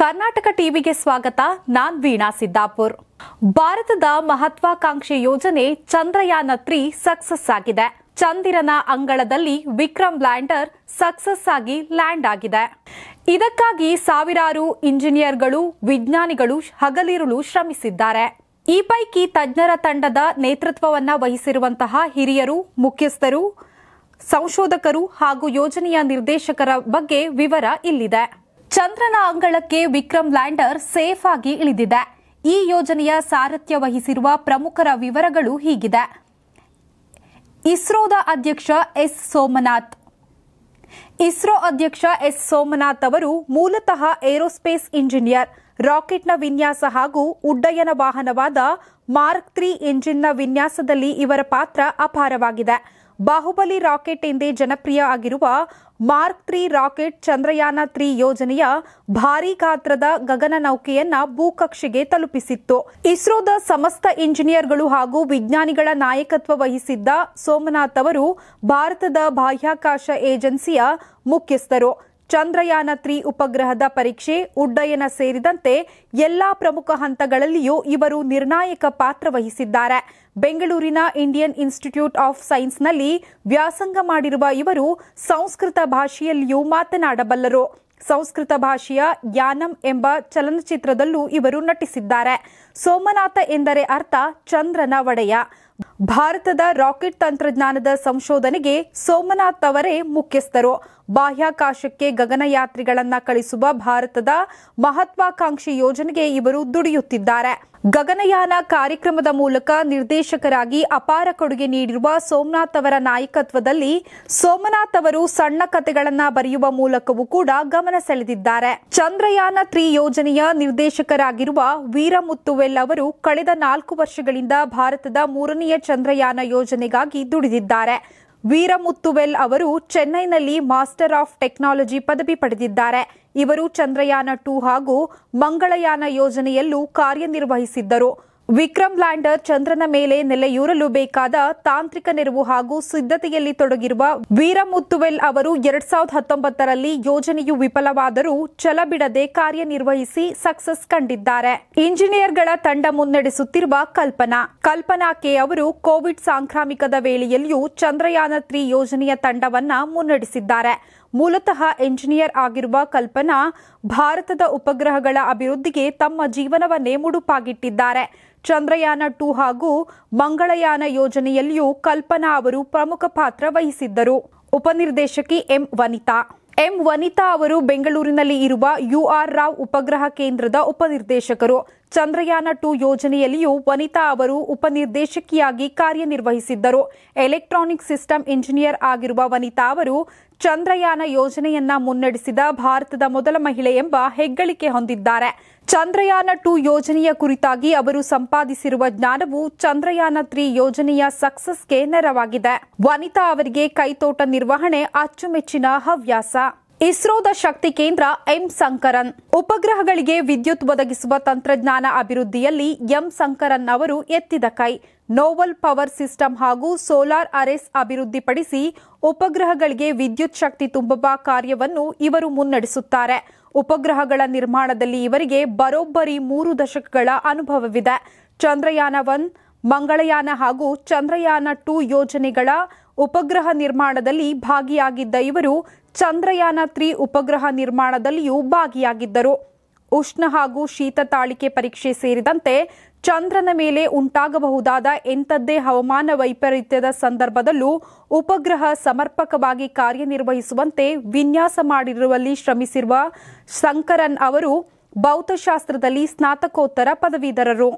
ಕರ್ನಾಟಕ ಟಿವಿಗೆ ಸ್ವಾಗತ ನಾನ್ ವೀಣಾ ಸಿದ್ದಾಪುರ್ ಭಾರತದ ಮಹತ್ವಾಕಾಂಕ್ಷಿ ಯೋಜನೆ ಚಂದ್ರಯಾನ ತ್ರೀ ಸಕ್ಸಸ್ ಆಗಿದೆ ಚಂದಿರನ ಅಂಗಳದಲ್ಲಿ ವಿಕ್ರಮ್ ಲ್ಯಾಂಡರ್ ಸಕ್ಸಸ್ ಆಗಿ ಲ್ಯಾಂಡ್ ಆಗಿದೆ ಇದಕ್ಕಾಗಿ ಸಾವಿರಾರು ಇಂಜಿನಿಯರ್ಗಳು ವಿಜ್ಞಾನಿಗಳು ಹಗಲಿರುಳು ಶ್ರಮಿಸಿದ್ದಾರೆ ಈ ಪೈಕಿ ತಜ್ಞರ ತಂಡದ ನೇತೃತ್ವವನ್ನು ವಹಿಸಿರುವಂತಹ ಹಿರಿಯರು ಮುಖ್ಯಸ್ಥರು ಸಂಶೋಧಕರು ಹಾಗೂ ಯೋಜನೆಯ ನಿರ್ದೇಶಕರ ಬಗ್ಗೆ ವಿವರ ಇಲ್ಲಿದೆ ಚಂದ್ರನ ಅಂಗಳಕ್ಕೆ ವಿಕ್ರಮ್ ಲ್ಯಾಂಡರ್ ಸೇಫ್ ಆಗಿ ಇಳಿದಿದೆ ಈ ಯೋಜನೆಯ ಸಾರಥ್ಯ ವಹಿಸಿರುವ ಪ್ರಮುಖರ ವಿವರಗಳು ಹೀಗಿದೆ ಇಸ್ರೋದ ಅಧ್ಯಕ್ಷ ಎಸ್ ಸೋಮನಾಥ್ ಇಸ್ರೋ ಅಧ್ಯಕ್ಷ ಎಸ್ ಸೋಮನಾಥ್ ಅವರು ಮೂಲತಃ ಏರೋಸ್ಪೇಸ್ ಇಂಜಿನಿಯರ್ ರಾಕೆಟ್ನ ವಿನ್ಯಾಸ ಹಾಗೂ ಉಡ್ಡಯನ ವಾಹನವಾದ ಮಾರ್ಕ್ ತ್ರೀ ಎಂಜಿನ್ನ ವಿನ್ಯಾಸದಲ್ಲಿ ಇವರ ಪಾತ್ರ ಅಪಾರವಾಗಿದೆ ಬಾಹುಬಲಿ ರಾಕೆಟ್ ಎಂದೇ ಜನಪ್ರಿಯ ಆಗಿರುವ Mark three rocket Chandrayaan three ಯೋಜನೆಯ ಭಾರೀ ಗಾತ್ರದ ಗಗನ ನೌಕೆಯನ್ನ ಭೂಕಕ್ಷೆಗೆ ತಲುಪಿಸಿತ್ತು ಇಸ್ರೋದ ಸಮಸ್ತ ಇಂಜಿನಿಯರ್ಗಳು ಹಾಗೂ ವಿಜ್ಞಾನಿಗಳ ನಾಯಕತ್ವ ವಹಿಸಿದ್ದ ಸೋಮನಾಥ್ ಅವರು ಭಾರತದ ಬಾಹ್ಯಾಕಾಶ ಏಜೆನ್ಸಿಯ ಮುಖ್ಯಸ್ಥರು ಚಂದ್ರಯಾನ ತ್ರೀ ಉಪಗ್ರಹದ ಪರೀಕ್ಷೆ ಉಡ್ಡಯನ ಸೇರಿದಂತೆ ಎಲ್ಲಾ ಪ್ರಮುಖ ಹಂತಗಳಲ್ಲಿಯೂ ಇವರು ನಿರ್ಣಾಯಕ ಪಾತ್ರ ವಹಿಸಿದ್ದಾರೆ ಬೆಂಗಳೂರಿನ ಇಂಡಿಯನ್ ಇನ್ಸ್ಟಿಟ್ಯೂಟ್ ಆಫ್ ಸೈನ್ಸ್ನಲ್ಲಿ ವ್ಯಾಸಂಗ ಮಾಡಿರುವ ಇವರು ಸಂಸ್ಕೃತ ಭಾಷೆಯಲ್ಲಿಯೂ ಮಾತನಾಡಬಲ್ಲರು ಸಂಸ್ಕೃತ ಭಾಷೆಯ ಯಾನಂ ಎಂಬ ಚಲನಚಿತ್ರದಲ್ಲೂ ಇವರು ನಟಿಸಿದ್ದಾರೆ ಸೋಮನಾಥ ಎಂದರೆ ಅರ್ಥ ಚಂದ್ರನ ಒಡೆಯ ಭಾರತದ ರಾಕೆಟ್ ತಂತ್ರಜ್ಞಾನದ ಸಂಶೋಧನೆಗೆ ಸೋಮನಾಥ್ ಅವರೇ ಮುಖ್ಯಸ್ಥರು ಬಾಹ್ಯಾಕಾಶಕ್ಕೆ ಗಗನಯಾತ್ರಿಗಳನ್ನ ಕಳಿಸುವ ಭಾರತದ ಮಹತ್ವಾಕಾಂಕ್ಷಿ ಯೋಜನೆಗೆ ಇವರು ದುಡಿಯುತ್ತಿದ್ದಾರೆ ಗಗನಯಾನ ಕಾರ್ಯಕ್ರಮದ ಮೂಲಕ ನಿರ್ದೇಶಕರಾಗಿ ಅಪಾರ ಕೊಡುಗೆ ನೀಡಿರುವ ಸೋಮನಾಥ್ ಅವರ ನಾಯಕತ್ವದಲ್ಲಿ ಸೋಮನಾಥ್ ಅವರು ಸಣ್ಣ ಕಥೆಗಳನ್ನ ಬರೆಯುವ ಮೂಲಕವೂ ಕೂಡ ಗಮನ ಸೆಳೆದಿದ್ದಾರೆ ಚಂದ್ರಯಾನ ತ್ರೀ ಯೋಜನೆಯ ನಿರ್ದೇಶಕರಾಗಿರುವ ವೀರಮುತ್ತುವೆಲ್ ಅವರು ಕಳೆದ ನಾಲ್ಕು ವರ್ಷಗಳಿಂದ ಭಾರತದ ಮೂರನೇ ಎರಡನೆಯ ಚಂದ್ರಯಾನ ಯೋಜನೆಗಾಗಿ ದುಡಿದಿದ್ದಾರೆ ವೀರಮುತ್ತುವೆಲ್ ಅವರು ಚೆನ್ನೈನಲ್ಲಿ ಮಾಸ್ಟರ್ ಆಫ್ ಟೆಕ್ನಾಲಜಿ ಪದವಿ ಪಡೆದಿದ್ದಾರೆ ಇವರು ಚಂದ್ರಯಾನ ಟು ಹಾಗೂ ಮಂಗಳಯಾನ ಯೋಜನೆಯಲ್ಲೂ ಕಾರ್ಯನಿರ್ವಹಿಸಿದ್ದರು ವಿಕ್ರಮ್ ಲ್ಯಾಂಡರ್ ಚಂದ್ರನ ಮೇಲೆ ನೆಲೆಯೂರಲು ಬೇಕಾದ ತಾಂತ್ರಿಕ ನೆರವು ಹಾಗೂ ಸಿದ್ಧತೆಯಲ್ಲಿ ತೊಡಗಿರುವ ವೀರಮುತ್ತುವೆಲ್ ಅವರು ಎರಡ್ ಸಾವಿರದ ಹತ್ತೊಂಬತ್ತರಲ್ಲಿ ಯೋಜನೆಯು ವಿಫಲವಾದರೂ ಛಲ ಬಿಡದೆ ಕಾರ್ಯನಿರ್ವಹಿಸಿ ಸಕ್ಸಸ್ ಕಂಡಿದ್ದಾರೆ ಇಂಜಿನಿಯರ್ಗಳ ತಂಡ ಮುನ್ನಡೆಸುತ್ತಿರುವ ಕಲ್ಪನಾ ಕಲ್ಪನಾ ಕೆ ಅವರು ಕೋವಿಡ್ ಸಾಂಕ್ರಾಮಿಕದ ವೇಳೆಯಲ್ಲಿಯೂ ಚಂದ್ರಯಾನ ತ್ರೀ ಯೋಜನೆಯ ತಂಡವನ್ನ ಮುನ್ನಡೆಸಿದ್ದಾರೆ ಮೂಲತಃ ಎಂಜಿನಿಯರ್ ಆಗಿರುವ ಕಲ್ಪನಾ ಭಾರತದ ಉಪಗ್ರಹಗಳ ಅಭಿವೃದ್ಧಿಗೆ ತಮ್ಮ ಜೀವನವನ್ನೇ ಮುಡುಪಾಗಿಟ್ಟಿದ್ದಾರೆ ಚಂದ್ರಯಾನ ಟು ಹಾಗೂ ಮಂಗಳಯಾನ ಯೋಜನೆಯಲ್ಲಿಯೂ ಕಲ್ಪನಾ ಅವರು ಪ್ರಮುಖ ಪಾತ್ರ ವಹಿಸಿದ್ದರು ಉಪನಿರ್ದೇಶಕಿ ಎಂ ವನಿತಾ ಎಂ ವನಿತಾ ಅವರು ಬೆಂಗಳೂರಿನಲ್ಲಿ ಇರುವ ಯುಆರ್ ರಾವ್ ಉಪಗ್ರಹ ಕೇಂದ್ರದ ಉಪನಿರ್ದೇಶಕರು ಚಂದ್ರಯಾನ ಟು ಯೋಜನೆಯಲ್ಲಿಯೂ ವನಿತಾ ಅವರು ಉಪನಿರ್ದೇಶಕಿಯಾಗಿ ಕಾರ್ಯನಿರ್ವಹಿಸಿದ್ದರು ಎಲೆಕ್ಟ್ರಾನಿಕ್ ಸಿಸ್ಟಮ್ ಇಂಜಿನಿಯರ್ ಆಗಿರುವ ವನಿತಾ ಅವರು ಚಂದ್ರಯಾನ ಯೋಜನೆಯನ್ನ ಮುನ್ನಡೆಸಿದ ಭಾರತದ ಮೊದಲ ಮಹಿಳೆ ಎಂಬ ಹೆಗ್ಗಳಿಕೆ ಹೊಂದಿದ್ದಾರೆ ಚಂದ್ರಯಾನ ಟು ಯೋಜನೆಯ ಕುರಿತಾಗಿ ಅವರು ಸಂಪಾದಿಸಿರುವ ಜ್ಞಾನವು ಚಂದ್ರಯಾನ ತ್ರೀ ಯೋಜನೆಯ ಸಕ್ಸಸ್ಗೆ ನೆರವಾಗಿದೆ ವನಿತಾ ಅವರಿಗೆ ಕೈತೋಟ ನಿರ್ವಹಣೆ ಅಚ್ಚುಮೆಚ್ಚಿನ ಹವ್ಯಾಸ ಇಸ್ರೋದ ಶಕ್ತಿ ಕೇಂದ್ರ ಎಂ ಸಂಕರನ್ ಉಪಗ್ರಹಗಳಿಗೆ ವಿದ್ಯುತ್ ಒದಗಿಸುವ ತಂತ್ರಜ್ಞಾನ ಅಭಿವೃದ್ಧಿಯಲ್ಲಿ ಎಂ ಸಂಕರನ್ ಅವರು ಎತ್ತಿದ ಕೈ ನೋವಲ್ ಪವರ್ ಸಿಸ್ಟಮ್ ಹಾಗೂ ಸೋಲಾರ್ ಅರೆಸ್ ಅಭಿವೃದ್ಧಿಪಡಿಸಿ ಉಪಗ್ರಹಗಳಿಗೆ ವಿದ್ಯುತ್ ಶಕ್ತಿ ತುಂಬುವ ಕಾರ್ಯವನ್ನು ಇವರು ಮುನ್ನಡೆಸುತ್ತಾರೆ ಉಪಗ್ರಹಗಳ ನಿರ್ಮಾಣದಲ್ಲಿ ಇವರಿಗೆ ಬರೋಬ್ಬರಿ ಮೂರು ದಶಕಗಳ ಅನುಭವವಿದೆ ಚಂದ್ರಯಾನ ಒನ್ ಮಂಗಳಯಾನ ಹಾಗೂ ಚಂದ್ರಯಾನ ಟು ಯೋಜನೆಗಳ ಉಪಗ್ರಹ ನಿರ್ಮಾಣದಲ್ಲಿ ಭಾಗಿಯಾಗಿದ್ದ ಇವರು ಚಂದ್ರಯಾನ ತ್ರೀ ಉಪಗ್ರಹ ನಿರ್ಮಾಣದಲ್ಲಿಯೂ ಭಾಗಿಯಾಗಿದ್ದರು ಉಷ್ಣ ಹಾಗೂ ಶೀತ ತಾಳಿಕೆ ಪರೀಕ್ಷೆ ಸೇರಿದಂತೆ ಚಂದ್ರನ ಮೇಲೆ ಉಂಟಾಗಬಹುದಾದ ಎಂಥದ್ದೇ ಹವಾಮಾನ ವೈಪರೀತ್ಯದ ಸಂದರ್ಭದಲ್ಲೂ ಉಪಗ್ರಹ ಸಮರ್ಪಕವಾಗಿ ಕಾರ್ಯನಿರ್ವಹಿಸುವಂತೆ ವಿನ್ಯಾಸ ಮಾಡಿರುವಲ್ಲಿ ಶ್ರಮಿಸಿರುವ ಶಂಕರನ್ ಅವರು ಭೌತಶಾಸ್ತ್ರದಲ್ಲಿ ಸ್ನಾತಕೋತ್ತರ ಪದವೀಧರರು